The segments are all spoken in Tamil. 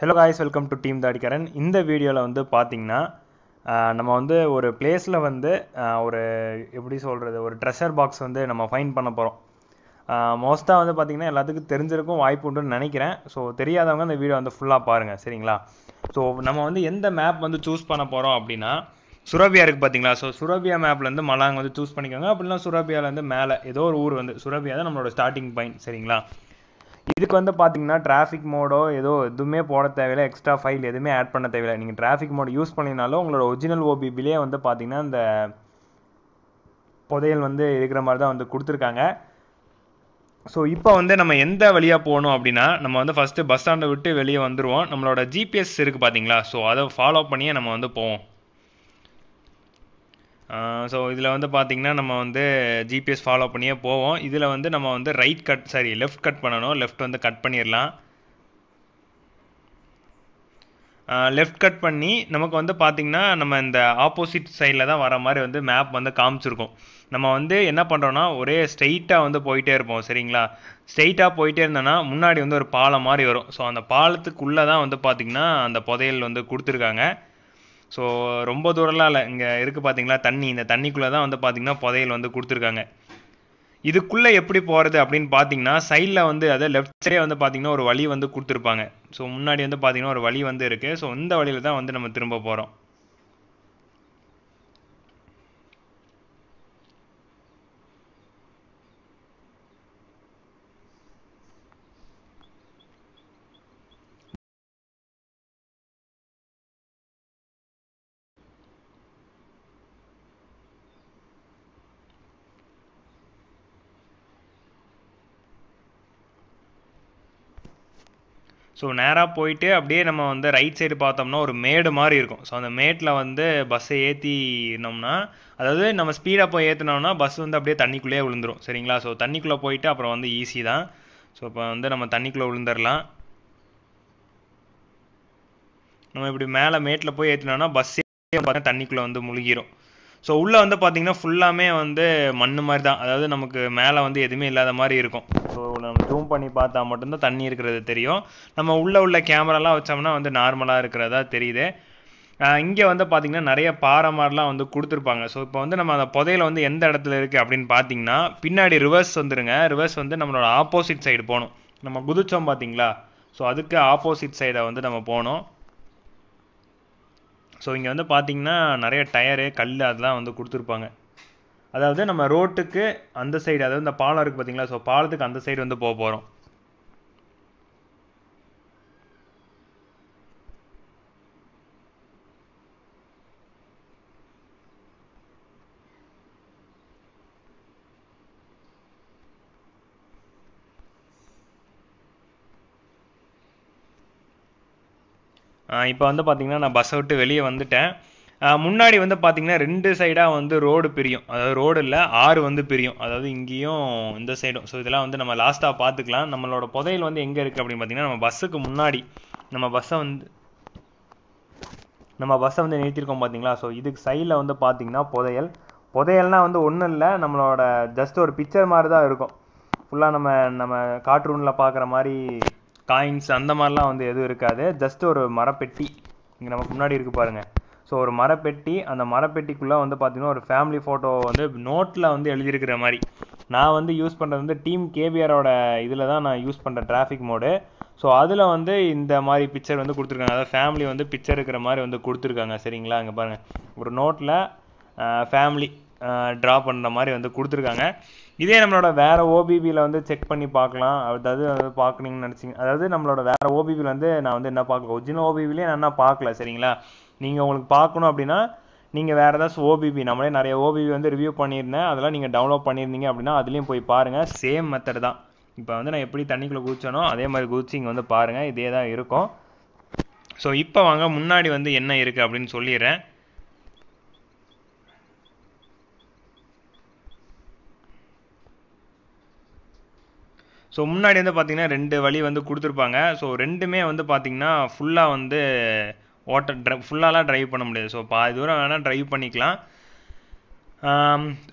hello guys welcome to team Thadikkaran இந்த வீடியோவில் வந்து பார்த்திங்கன்னா நம்ம வந்து ஒரு பிளேஸில் வந்து ஒரு எப்படி சொல்கிறது ஒரு ட்ரெஷர் பாக்ஸ் வந்து நம்ம ஃபைன் பண்ண போகிறோம் மோஸ்ட்டாக வந்து பார்த்திங்கன்னா எல்லாத்துக்கும் தெரிஞ்சிருக்கும் வாய்ப்பு உண்டுன்னு நினைக்கிறேன் ஸோ தெரியாதவங்க அந்த வீடியோ வந்து ஃபுல்லாக பாருங்கள் சரிங்களா ஸோ நம்ம வந்து எந்த மேப் வந்து சூஸ் பண்ண போகிறோம் அப்படின்னா சுரபியா இருக்குது பார்த்தீங்களா ஸோ சுரபியா மேப்லேருந்து மலாங் வந்து சூஸ் பண்ணிக்கோங்க அப்படின்னா சுரபியாவிலேருந்து மேலே ஏதோ ஒரு ஊர் வந்து சுரபியா தான் நம்மளோட ஸ்டார்டிங் பாயிண்ட் சரிங்களா இதுக்கு வந்து பார்த்தீங்கன்னா டிராஃபிக் மோடோ ஏதோ எதுவுமே போட தேவையில்லை எக்ஸ்ட்ரா ஃபைல் எதுவுமே ஆட் பண்ண தேவையில்லை நீங்கள் டிராஃபிக் மோட் யூஸ் பண்ணினாலும் உங்களோட ஒரிஜினல் ஓபிபிலே வந்து பார்த்தீங்கன்னா இந்த புதையல் வந்து இருக்கிற மாதிரி தான் வந்து கொடுத்துருக்காங்க ஸோ இப்போ வந்து நம்ம எந்த வழியாக போகணும் அப்படின்னா நம்ம வந்து ஃபஸ்ட்டு பஸ் ஸ்டாண்டை விட்டு வெளியே வந்துடுவோம் நம்மளோட ஜிபிஎஸ் இருக்குது பார்த்தீங்களா ஸோ அதை ஃபாலோ பண்ணியே நம்ம வந்து போவோம் ஸோ இதில் வந்து பார்த்திங்கன்னா நம்ம வந்து ஜிபிஎஸ் ஃபாலோ பண்ணியே போவோம் இதில் வந்து நம்ம வந்து right cut sorry left cut பண்ணணும் லெஃப்ட் வந்து கட் பண்ணிடலாம் லெஃப்ட் கட் பண்ணி நமக்கு வந்து பார்த்திங்கன்னா நம்ம இந்த ஆப்போசிட் சைடில் தான் வர மாதிரி வந்து மேப் வந்து காமிச்சிருக்கோம் நம்ம வந்து என்ன பண்ணுறோன்னா ஒரே ஸ்ட்ரெயிட்டாக வந்து போயிட்டே இருப்போம் சரிங்களா ஸ்ட்ரெயிட்டாக போயிட்டே இருந்தோன்னா முன்னாடி வந்து ஒரு பாலம் மாதிரி வரும் ஸோ அந்த பாலத்துக்குள்ளே தான் வந்து பார்த்திங்கன்னா அந்த புதையல் வந்து கொடுத்துருக்காங்க ஸோ ரொம்ப தூரம்லாம் இல்லை இங்கே இருக்குது பார்த்தீங்களா தண்ணி இந்த தண்ணிக்குள்ளே தான் வந்து பார்த்தீங்கன்னா புதையல் வந்து கொடுத்துருக்காங்க இதுக்குள்ளே எப்படி போகிறது அப்படின்னு பார்த்தீங்கன்னா சைடில் வந்து அதை லெஃப்ட் சைடே வந்து பார்த்தீங்கன்னா ஒரு வழி வந்து கொடுத்துருப்பாங்க ஸோ முன்னாடி வந்து பார்த்தீங்கன்னா ஒரு வழி வந்து இருக்குது ஸோ இந்த வழியில் தான் வந்து நம்ம திரும்ப போகிறோம் ஸோ நேராக போயிட்டு அப்படியே நம்ம வந்து ரைட் சைடு பார்த்தோம்னா ஒரு மேடு மாதிரி இருக்கும் ஸோ அந்த மேட்டில் வந்து பஸ்ஸை ஏற்றினோம்னா அதாவது நம்ம ஸ்பீடாக போய் ஏற்றினோம்னா பஸ் வந்து அப்படியே தண்ணிக்குள்ளேயே விழுந்துரும் சரிங்களா ஸோ தண்ணிக்குள்ளே போயிட்டு அப்புறம் வந்து ஈஸி தான் ஸோ இப்போ வந்து நம்ம தண்ணிக்குள்ளே விழுந்துடலாம் நம்ம இப்படி மேலே மேட்டில் போய் ஏற்றினோம்னா பஸ்ஸே பார்த்தா தண்ணிக்குள்ளே வந்து முழுகிரும் ஸோ உள்ளே வந்து பார்த்தீங்கன்னா ஃபுல்லாமே வந்து மண் மாதிரி தான் அதாவது நமக்கு மேலே வந்து எதுவுமே இல்லாத மாதிரி இருக்கும் ஸோ நம்ம ஜூம் பண்ணி பார்த்தா மட்டும்தான் தண்ணி இருக்கிறது தெரியும் நம்ம உள்ளே உள்ள கேமராலாம் வச்சோம்னா வந்து நார்மலாக இருக்கிறதா தெரியுது இங்கே வந்து பார்த்திங்கன்னா நிறைய பாறை மாதிரிலாம் வந்து கொடுத்துருப்பாங்க ஸோ இப்போ வந்து நம்ம அந்த புதையில வந்து எந்த இடத்துல இருக்குது அப்படின்னு பார்த்தீங்கன்னா பின்னாடி ரிவர்ஸ் வந்துருங்க ரிவர்ஸ் வந்து நம்மளோட ஆப்போசிட் சைடு போகணும் நம்ம குதிச்சோம் பார்த்தீங்களா ஸோ அதுக்கு ஆப்போசிட் சைடை வந்து நம்ம போகணும் ஸோ இங்கே வந்து பார்த்திங்கன்னா நிறைய டயரு கல் அதெல்லாம் வந்து கொடுத்துருப்பாங்க அதாவது நம்ம ரோட்டுக்கு அந்த சைடு அதாவது இந்த பாலம் இருக்குது பார்த்தீங்களா ஸோ பாலத்துக்கு அந்த சைடு வந்து போக போகிறோம் இப்போ வந்து பார்த்திங்கன்னா நான் பஸ்ஸை விட்டு வெளியே வந்துட்டேன் முன்னாடி வந்து பார்த்தீங்கன்னா ரெண்டு சைடாக வந்து ரோடு பிரியும் அதாவது ரோடு இல்லை ஆறு வந்து பிரியும் அதாவது இங்கேயும் இந்த சைடும் ஸோ இதெல்லாம் வந்து நம்ம லாஸ்ட்டாக பார்த்துக்கலாம் நம்மளோட புதையல் வந்து எங்கே இருக்குது அப்படின்னு பார்த்தீங்கன்னா நம்ம பஸ்ஸுக்கு முன்னாடி நம்ம பஸ்ஸை வந்து நம்ம பஸ்ஸை வந்து நிறுத்தியிருக்கோம் பார்த்தீங்களா ஸோ இதுக்கு சைடில் வந்து பார்த்திங்கன்னா புதையல் புதையல்னால் வந்து ஒன்றும் இல்லை நம்மளோட ஜஸ்ட் ஒரு பிக்சர் மாதிரி தான் இருக்கும் ஃபுல்லாக நம்ம நம்ம கார்ட்டூனில் பார்க்குற மாதிரி காயின்ஸ் அந்த மாதிரிலாம் வந்து எதுவும் இருக்காது ஜஸ்ட் ஒரு மரப்பெட்டி இங்கே நமக்கு முன்னாடி இருக்குது பாருங்கள் ஸோ ஒரு மரப்பெட்டி அந்த மரப்பெட்டிக்குள்ளே வந்து பார்த்தீங்கன்னா ஒரு ஃபேமிலி ஃபோட்டோ வந்து நோட்டில் வந்து எழுதியிருக்கிற மாதிரி நான் வந்து யூஸ் பண்ணுறது வந்து டீம் கேபிஆரோட இதில் தான் நான் யூஸ் பண்ணுற டிராஃபிக் மோடு ஸோ அதில் வந்து இந்த மாதிரி பிக்சர் வந்து கொடுத்துருக்காங்க அதாவது ஃபேமிலி வந்து பிக்சர் இருக்கிற மாதிரி வந்து கொடுத்துருக்காங்க சரிங்களா அங்கே பாருங்கள் ஒரு நோட்டில் ஃபேமிலி ட்ரா பண்ணுற மாதிரி வந்து கொடுத்துருக்காங்க இதே நம்மளோட வேறு ஓபிபியில் வந்து செக் பண்ணி பார்க்கலாம் அதாவது வந்து பார்க்குறீங்கன்னு நினச்சிங்க அதாவது நம்மளோட வேறு ஓபிபியில் வந்து நான் வந்து என்ன பார்க்கல ஒரிஜினல் ஓபிபிலே நான் என்ன பார்க்கல சரிங்களா நீங்கள் உங்களுக்கு பார்க்கணும் அப்படின்னா நீங்கள் வேறு ஏதாவது ஓபிபி நம்மளே நிறைய ஓபிபி வந்து ரிவ்யூ பண்ணியிருந்தேன் அதெல்லாம் நீங்கள் டவுன்லோட் பண்ணியிருந்தீங்க அப்படின்னா அதுலேயும் போய் பாருங்கள் சேம் மெத்தட் தான் இப்போ வந்து நான் எப்படி தண்ணிக்குள்ளே குதிச்சேனோ அதே மாதிரி குதிச்சு இங்கே வந்து பாருங்கள் இதே தான் இருக்கும் ஸோ இப்போ வாங்க முன்னாடி வந்து என்ன இருக்குது அப்படின்னு சொல்லிடுறேன் ஸோ முன்னாடி வந்து பார்த்திங்கன்னா ரெண்டு வழி வந்து கொடுத்துருப்பாங்க ஸோ ரெண்டுமே வந்து பார்த்திங்கன்னா ஃபுல்லாக வந்து ஓட்ட ட்ரை ஃபுல்லாலாம் ட்ரைவ் பண்ண முடியாது ஸோ பாதி தூரம் வேணால் ட்ரைவ் பண்ணிக்கலாம்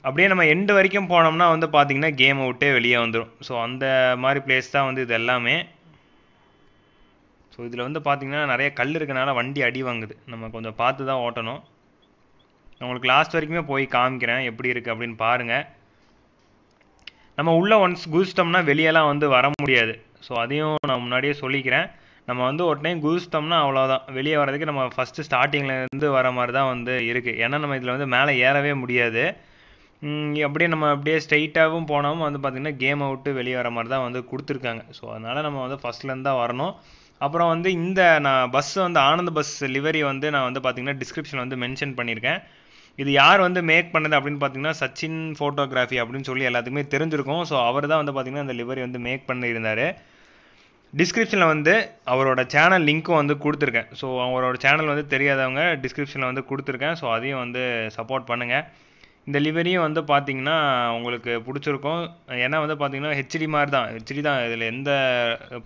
அப்படியே நம்ம எண்டு வரைக்கும் போனோம்னா வந்து பார்த்தீங்கன்னா கேம் அவுட்டே வெளியே வந்துடும் ஸோ அந்த மாதிரி பிளேஸ் தான் வந்து இது எல்லாமே ஸோ இதில் வந்து பார்த்திங்கன்னா நிறைய கல் இருக்கனால வண்டி அடி வாங்குது நம்ம கொஞ்சம் பார்த்து தான் ஓட்டணும் நான் உங்களுக்கு லாஸ்ட் வரைக்குமே போய் காமிக்கிறேன் எப்படி இருக்குது அப்படின்னு பாருங்கள் நம்ம உள்ளே ஒன்ஸ் குதிச்சிட்டோம்னா வெளியெல்லாம் வந்து வர முடியாது ஸோ அதையும் நான் முன்னாடியே சொல்லிக்கிறேன் நம்ம வந்து ஒரு டைம் குதிச்சிட்டோம்னா அவ்வளோதான் வெளியே வரதுக்கு நம்ம ஃபஸ்ட்டு ஸ்டார்டிங்லேருந்து வர மாதிரி தான் வந்து இருக்குது ஏன்னா நம்ம இதில் வந்து மேலே ஏறவே முடியாது அப்படியே நம்ம அப்படியே ஸ்ட்ரைட்டாகவும் போனாலும் வந்து பார்த்திங்கன்னா கேமை விட்டு வெளியே வர மாதிரி தான் வந்து கொடுத்துருக்காங்க ஸோ அதனால் நம்ம வந்து ஃபஸ்ட்லேருந்து தான் வரணும் அப்புறம் வந்து இந்த நான் பஸ் வந்து ஆனந்த பஸ் லிவரி வந்து நான் வந்து பார்த்திங்கன்னா டிஸ்கிரிப்ஷன் வந்து மென்ஷன் பண்ணியிருக்கேன் இது யார் வந்து மேக் பண்ணது அப்படின்னு பார்த்தீங்கன்னா சச்சின் ஃபோட்டோகிராஃபி அப்படின்னு சொல்லி எல்லாத்துக்குமே தெரிஞ்சிருக்கும் ஸோ அவர் தான் வந்து பார்த்தீங்கன்னா அந்த லிவரி வந்து மேக் பண்ணியிருந்தார் டிஸ்கிரிப்ஷனில் வந்து அவரோட சேனல் லிங்க்கும் வந்து கொடுத்துருக்கேன் ஸோ அவரோட சேனல் வந்து தெரியாதவங்க டிஸ்கிரிப்ஷனில் வந்து கொடுத்துருக்கேன் ஸோ அதையும் வந்து சப்போர்ட் பண்ணுங்கள் இந்த லிவரியும் வந்து பார்த்தீங்கன்னா உங்களுக்கு பிடிச்சிருக்கும் ஏன்னா வந்து பார்த்தீங்கன்னா ஹெச்டி மாதிரி தான் ஹெச்டி தான் இதில் எந்த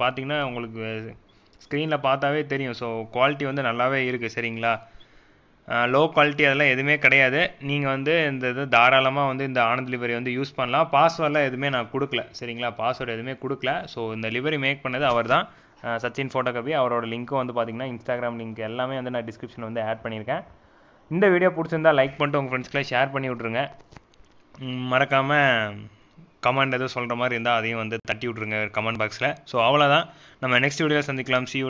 பார்த்தீங்கன்னா உங்களுக்கு ஸ்க்ரீனில் பார்த்தாவே தெரியும் ஸோ குவாலிட்டி வந்து நல்லாவே இருக்குது சரிங்களா லோ குவாலிட்டி அதெல்லாம் எதுவுமே கிடையாது நீங்கள் வந்து இந்த இது தாராளமாக வந்து இந்த ஆனந்த் லிவரி வந்து யூஸ் பண்ணலாம் பாஸ்வேர்டெலாம் எதுவுமே நான் கொடுக்கல சரிங்களா பாஸ்வேர்டு எதுவுமே கொடுக்கல ஸோ இந்த லிவரி மேக் பண்ணது அவர் தான் சச்சின் ஃபோட்டோகபி அவரோட லிங்க்கும் வந்து பார்த்தீங்கன்னா இன்ஸ்டாகிராம் லிங்க் எல்லாமே வந்து நான் டிஸ்கிரிப்ஷன் வந்து ஆட் பண்ணியிருக்கேன் இந்த வீடியோ பிடிச்சிருந்தா லைக் பண்ணிட்டு உங்கள் ஃப்ரெண்ட்ஸ்க்குலாம் ஷேர் பண்ணி விட்ருங்க மறக்காமல் கமெண்ட் எதுவும் சொல்கிற மாதிரி இருந்தால் அதையும் வந்து தட்டி விட்ருங்க கமெண்ட் பாக்ஸில் ஸோ அவ்வளோதான் நம்ம நெக்ஸ்ட் வீடியோவில் சந்திக்கலாம் சி யூ